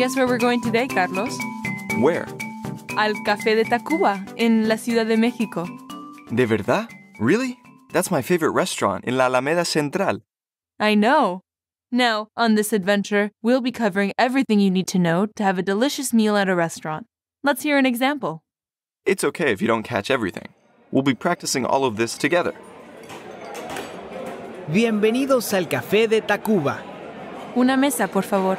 Guess where we're going today, Carlos? Where? Al Café de Tacuba, in la Ciudad de México. ¿De verdad? Really? That's my favorite restaurant in La Alameda Central. I know. Now, on this adventure, we'll be covering everything you need to know to have a delicious meal at a restaurant. Let's hear an example. It's okay if you don't catch everything. We'll be practicing all of this together. Bienvenidos al Café de Tacuba. Una mesa, por favor.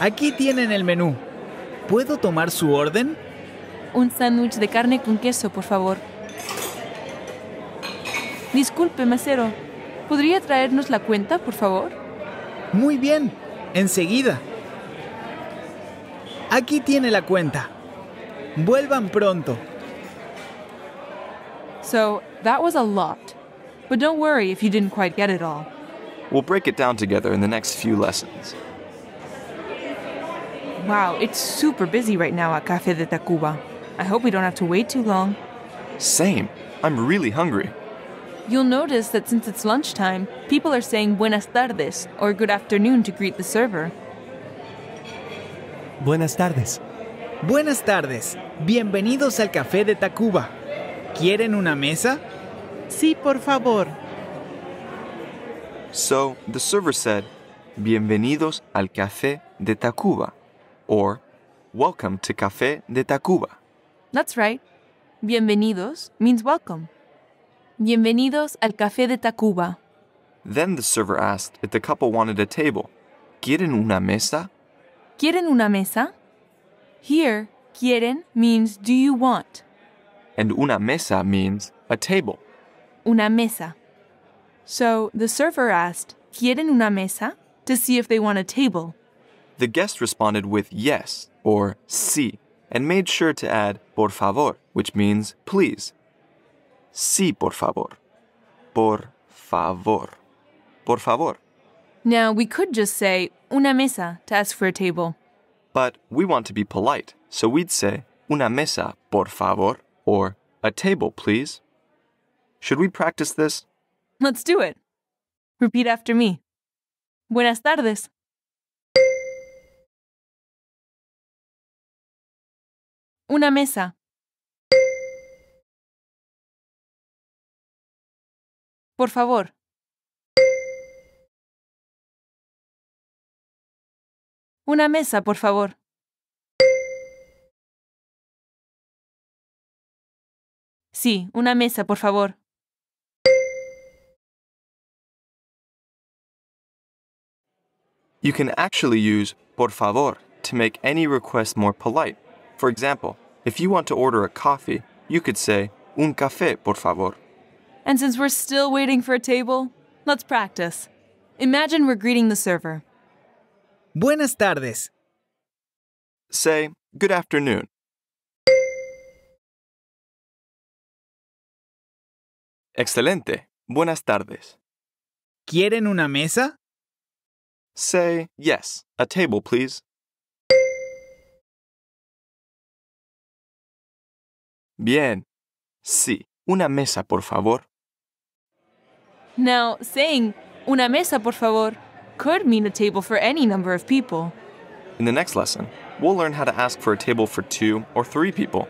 Aquí tienen el menú. ¿Puedo tomar su orden? Un sándwich de carne con queso, por favor. Disculpe, mesero. ¿Podría traernos la cuenta, por favor? Muy bien, enseguida. Aquí tiene la cuenta. Vuelvan pronto. So, that was a lot. But don't worry if you didn't quite get it all. We'll break it down together in the next few lessons. Wow, it's super busy right now at Cafe de Tacuba. I hope we don't have to wait too long. Same. I'm really hungry. You'll notice that since it's lunchtime, people are saying buenas tardes or good afternoon to greet the server. Buenas tardes. Buenas tardes. Bienvenidos al Café de Tacuba. ¿Quieren una mesa? Sí, por favor. So, the server said, Bienvenidos al Café de Tacuba or Welcome to Café de Tacuba. That's right. Bienvenidos means welcome. Bienvenidos al Café de Tacuba. Then the server asked if the couple wanted a table. ¿Quieren una mesa? ¿Quieren una mesa? Here, quieren means do you want. And una mesa means a table. Una mesa. So the server asked, ¿Quieren una mesa? to see if they want a table the guest responded with yes or si and made sure to add por favor, which means please. Si, por favor. Por favor. Por favor. Now, we could just say una mesa to ask for a table. But we want to be polite, so we'd say una mesa, por favor, or a table, please. Should we practice this? Let's do it. Repeat after me. Buenas tardes. Una mesa. Por favor. Una mesa, por favor. Sí, una mesa, por favor. You can actually use por favor to make any request more polite. For example, if you want to order a coffee, you could say, Un café, por favor. And since we're still waiting for a table, let's practice. Imagine we're greeting the server. Buenas tardes. Say, good afternoon. Excelente. Buenas tardes. ¿Quieren una mesa? Say, yes, a table, please. Bien. Sí, una mesa, por favor. Now, saying una mesa, por favor, could mean a table for any number of people. In the next lesson, we'll learn how to ask for a table for two or three people.